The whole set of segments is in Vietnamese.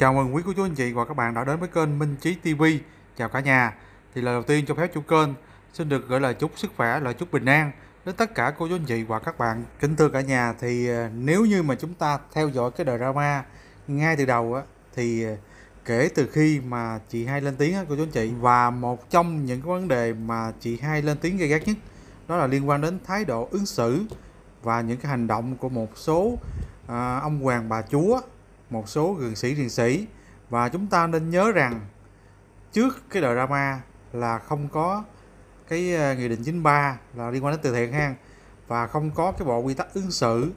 Chào mừng quý cô chú anh chị và các bạn đã đến với kênh Minh Chí TV. Chào cả nhà. Thì lời đầu tiên cho phép chủ kênh xin được gửi lời chúc sức khỏe, lời chúc bình an đến tất cả cô chú anh chị và các bạn. Kính thưa cả nhà, thì à, nếu như mà chúng ta theo dõi cái drama ngay từ đầu á thì à, kể từ khi mà chị hai lên tiếng á cô chú anh chị và một trong những cái vấn đề mà chị hai lên tiếng gay gắt nhất đó là liên quan đến thái độ ứng xử và những cái hành động của một số à, ông hoàng bà chúa một số gương sĩ thiền sĩ và chúng ta nên nhớ rằng trước cái đời Rama là không có cái ờ, nghị định 93 là liên quan đến từ thiện ha và không có cái bộ quy tắc ứng xử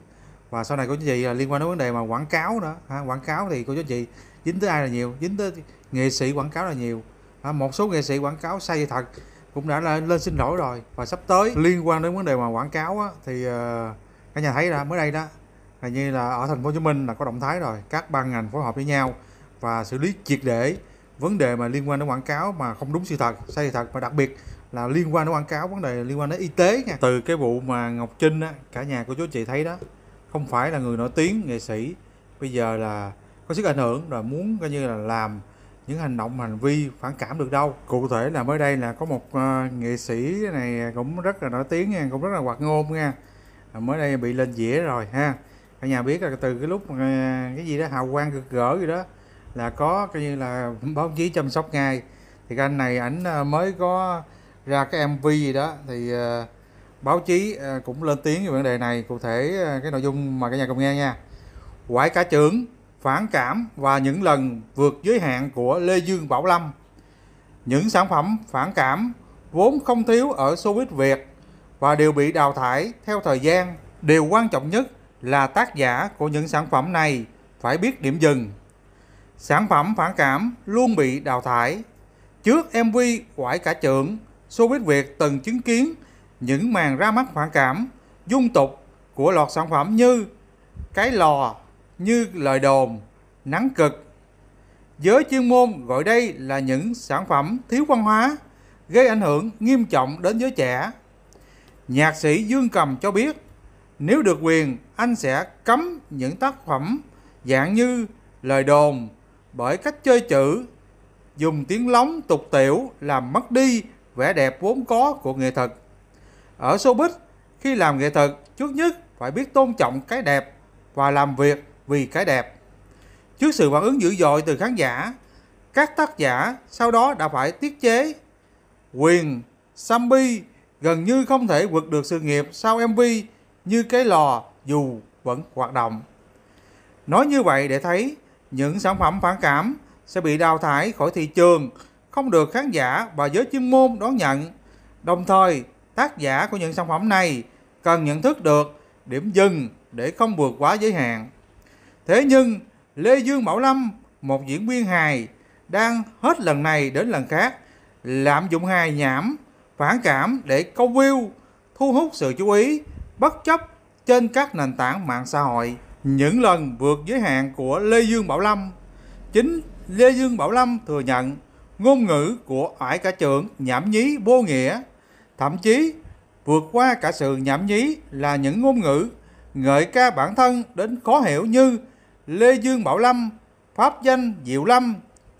và sau này cô chú chị là liên quan đến vấn đề mà quảng cáo nữa ha, quảng cáo thì cô chú chị dính tới ai là nhiều dính tới nghệ sĩ quảng cáo là nhiều ha, một số nghệ sĩ quảng cáo sai thật cũng đã lên, lên xin lỗi rồi và sắp tới liên quan đến vấn đề mà quảng cáo á, thì uh, cả nhà thấy là mới đây đó hình như là ở thành phố Hồ Chí Minh là có động thái rồi các ban ngành phối hợp với nhau và xử lý triệt để vấn đề mà liên quan đến quảng cáo mà không đúng sự thật sai sự thật và đặc biệt là liên quan đến quảng cáo vấn đề liên quan đến y tế nha từ cái vụ mà Ngọc Trinh á, cả nhà của chú chị thấy đó không phải là người nổi tiếng nghệ sĩ bây giờ là có sức ảnh hưởng rồi muốn coi như là làm những hành động hành vi phản cảm được đâu cụ thể là mới đây là có một uh, nghệ sĩ này cũng rất là nổi tiếng nha cũng rất là hoạt ngôn nha mới đây bị lên dĩa rồi ha cả nhà biết là từ cái lúc mà cái gì đó hào quang cực gỡ gì đó là có coi như là báo chí chăm sóc ngay thì cái anh này ảnh ờ, mới có ra cái mv gì đó thì ờ, báo chí ờ, cũng lên tiếng về vấn đề này cụ thể cái nội dung mà cả nhà cùng nghe nha quải cả trưởng phản cảm và những lần vượt giới hạn của Lê Dương Bảo Lâm những sản phẩm phản cảm vốn không thiếu ở showbiz Việt và đều bị đào thải theo thời gian điều quan trọng nhất là tác giả của những sản phẩm này phải biết điểm dừng. Sản phẩm phản cảm luôn bị đào thải. Trước MV Quải Cả Trượng, showbiz Việt từng chứng kiến những màn ra mắt phản cảm, dung tục của loạt sản phẩm như Cái Lò, Như Lời Đồn, Nắng Cực. Giới chuyên môn gọi đây là những sản phẩm thiếu văn hóa, gây ảnh hưởng nghiêm trọng đến giới trẻ. Nhạc sĩ Dương Cầm cho biết, nếu được quyền, anh sẽ cấm những tác phẩm dạng như lời đồn bởi cách chơi chữ, dùng tiếng lóng tục tiểu làm mất đi vẻ đẹp vốn có của nghệ thuật. Ở showbiz, khi làm nghệ thuật, trước nhất phải biết tôn trọng cái đẹp và làm việc vì cái đẹp. Trước sự phản ứng dữ dội từ khán giả, các tác giả sau đó đã phải tiết chế. Quyền, Sambi gần như không thể vượt được sự nghiệp sau MV như cái lò dù vẫn hoạt động. Nói như vậy để thấy những sản phẩm phản cảm sẽ bị đào thải khỏi thị trường, không được khán giả và giới chuyên môn đón nhận. Đồng thời, tác giả của những sản phẩm này cần nhận thức được điểm dừng để không vượt quá giới hạn. Thế nhưng, Lê Dương Bảo Lâm, một diễn viên hài, đang hết lần này đến lần khác lạm dụng hài nhảm, phản cảm để câu view, thu hút sự chú ý bất chấp trên các nền tảng mạng xã hội những lần vượt giới hạn của Lê Dương Bảo Lâm. Chính Lê Dương Bảo Lâm thừa nhận ngôn ngữ của ải cả trưởng nhảm nhí vô nghĩa, thậm chí vượt qua cả sự nhảm nhí là những ngôn ngữ ngợi ca bản thân đến khó hiểu như Lê Dương Bảo Lâm, Pháp danh Diệu Lâm,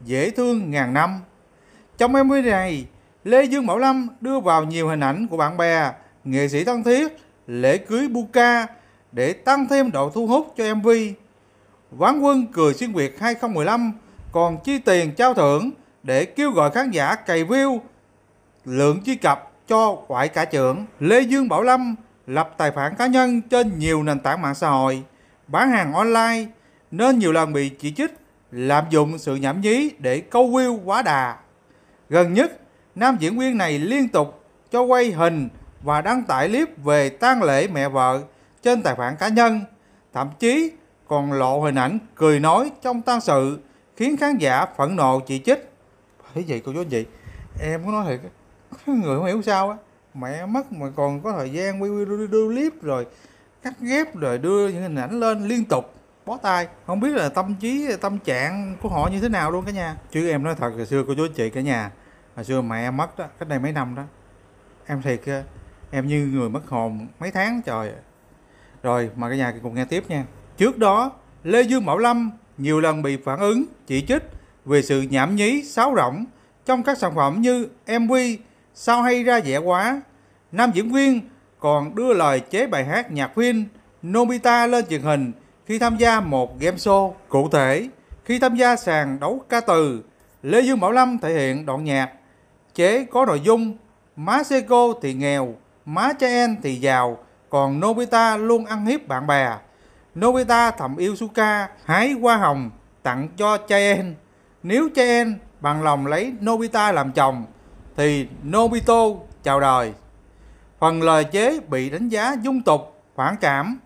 dễ thương ngàn năm. Trong MV này, Lê Dương Bảo Lâm đưa vào nhiều hình ảnh của bạn bè, nghệ sĩ thân thiết lễ cưới Buka để tăng thêm độ thu hút cho MV. Quán quân Cười Xuyên Việt 2015 còn chi tiền trao thưởng để kêu gọi khán giả cày view lượng truy cập cho ngoại cả trưởng. Lê Dương Bảo Lâm lập tài khoản cá nhân trên nhiều nền tảng mạng xã hội, bán hàng online nên nhiều lần bị chỉ trích lạm dụng sự nhảm nhí để câu view quá đà. Gần nhất, nam diễn viên này liên tục cho quay hình và đăng tải clip về tang lễ mẹ vợ trên tài khoản cá nhân, thậm chí còn lộ hình ảnh cười nói trong tang sự khiến khán giả phẫn nộ chỉ trích. Thế gì cô chú anh chị, em có nói thiệt, người không hiểu sao á, mẹ mất mà còn có thời gian quay đưa clip rồi cắt ghép rồi đưa những hình ảnh lên liên tục bó tay không biết là tâm trí tâm trạng của họ như thế nào luôn cả nhà chứ em nói thật hồi xưa cô chú chị cả nhà hồi xưa mẹ mất đó cách đây mấy năm đó em thiệt em như người mất hồn mấy tháng trời rồi mời cả nhà cùng nghe tiếp nha trước đó lê dương Bảo lâm nhiều lần bị phản ứng chỉ trích về sự nhảm nhí xáo rỗng trong các sản phẩm như mv sao hay ra vẻ quá nam diễn viên còn đưa lời chế bài hát nhạc phim nobita lên truyền hình khi tham gia một game show cụ thể khi tham gia sàn đấu ca từ lê dương Bảo lâm thể hiện đoạn nhạc chế có nội dung má xe cô thì nghèo má cha En thì giàu, còn Nobita luôn ăn hiếp bạn bè. Nobita thầm yêu Suka, hái hoa hồng tặng cho cha En. Nếu cha En bằng lòng lấy Nobita làm chồng, thì Nobito chào đời. Phần lời chế bị đánh giá dung tục, phản cảm,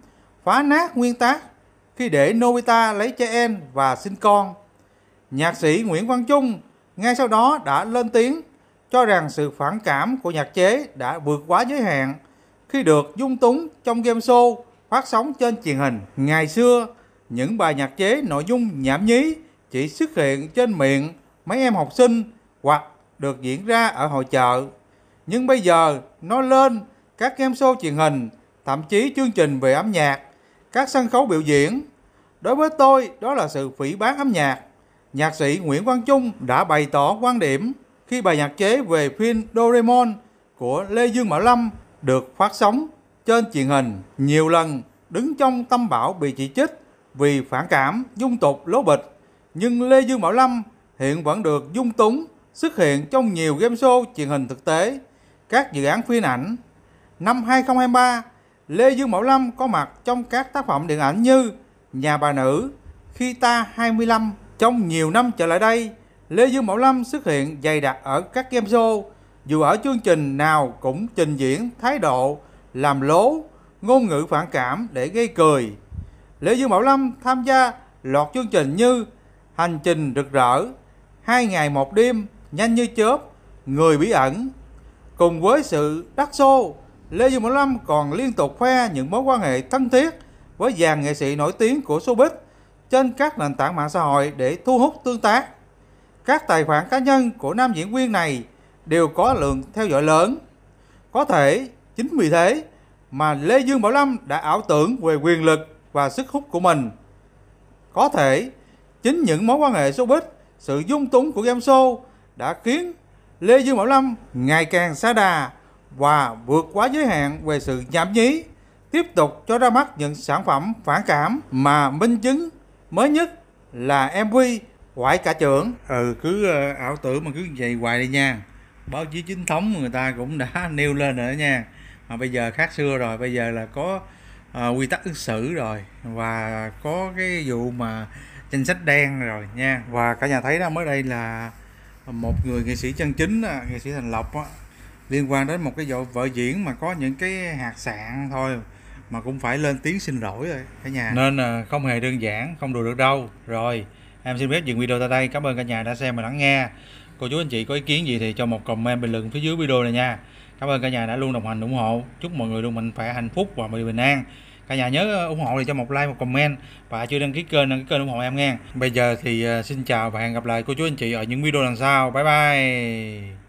phá nát nguyên tác khi để Nobita lấy cha En và sinh con. Nhạc sĩ Nguyễn Văn Trung ngay sau đó đã lên tiếng cho rằng sự phản cảm của nhạc chế đã vượt quá giới hạn khi được dung túng trong game show phát sóng trên truyền hình. Ngày xưa, những bài nhạc chế nội dung nhảm nhí chỉ xuất hiện trên miệng mấy em học sinh hoặc được diễn ra ở hội chợ. Nhưng bây giờ, nó lên các game show truyền hình, thậm chí chương trình về âm nhạc, các sân khấu biểu diễn. Đối với tôi, đó là sự phỉ bán âm nhạc. Nhạc sĩ Nguyễn Quang Trung đã bày tỏ quan điểm khi bài nhạc chế về phim Doraemon của Lê Dương Bảo Lâm được phát sóng trên truyền hình nhiều lần đứng trong tâm bảo bị chỉ trích vì phản cảm, dung tục, lố bịch. Nhưng Lê Dương Bảo Lâm hiện vẫn được dung túng xuất hiện trong nhiều game show truyền hình thực tế, các dự án phim ảnh. Năm 2023, Lê Dương Bảo Lâm có mặt trong các tác phẩm điện ảnh như Nhà bà nữ, Khi ta 25 trong nhiều năm trở lại đây Lê Dương Bảo Lâm xuất hiện dày đặc ở các game show, dù ở chương trình nào cũng trình diễn thái độ, làm lố, ngôn ngữ phản cảm để gây cười. Lê Dương Bảo Lâm tham gia loạt chương trình như Hành trình rực rỡ, Hai ngày một đêm, Nhanh như chớp, Người bí ẩn. Cùng với sự đắc xô, Lê Dương Bảo Lâm còn liên tục khoe những mối quan hệ thân thiết với dàn nghệ sĩ nổi tiếng của showbiz trên các nền tảng mạng xã hội để thu hút tương tác các tài khoản cá nhân của nam diễn viên này đều có lượng theo dõi lớn. Có thể chính vì thế mà Lê Dương Bảo Lâm đã ảo tưởng về quyền lực và sức hút của mình. Có thể chính những mối quan hệ số showbiz, sự dung túng của game show đã khiến Lê Dương Bảo Lâm ngày càng xa đà và vượt quá giới hạn về sự nhảm nhí, tiếp tục cho ra mắt những sản phẩm phản cảm mà minh chứng mới nhất là MV quải cả trưởng ừ cứ ờ, ảo tưởng mà cứ vậy hoài đi nha báo chí chính thống người ta cũng đã nêu lên rồi đó nha mà bây giờ khác xưa rồi bây giờ là có à, quy tắc ứng xử rồi và có cái vụ mà danh sách đen rồi nha và cả nhà thấy đó mới đây là một người nghệ sĩ chân chính nghệ sĩ thành lộc á, liên quan đến một cái vợ, vợ diễn mà có những cái hạt sạn thôi mà cũng phải lên tiếng xin lỗi rồi cả nhà nên ờ, không hề đơn giản không đùa được đâu rồi em xin phép dừng video tại đây cảm ơn cả nhà đã xem và lắng nghe cô chú anh chị có ý kiến gì thì cho một comment bình luận phía dưới video này nha cảm ơn cả nhà đã luôn đồng hành ủng hộ chúc mọi người luôn mạnh khỏe hạnh phúc và bình an cả nhà nhớ ờ, ủng hộ thì cho một like một comment và chưa đăng ký kênh đăng ký kênh ủng hộ em nghe bây giờ thì ờ, xin chào và hẹn gặp lại cô chú anh chị ở những video lần sau bye bye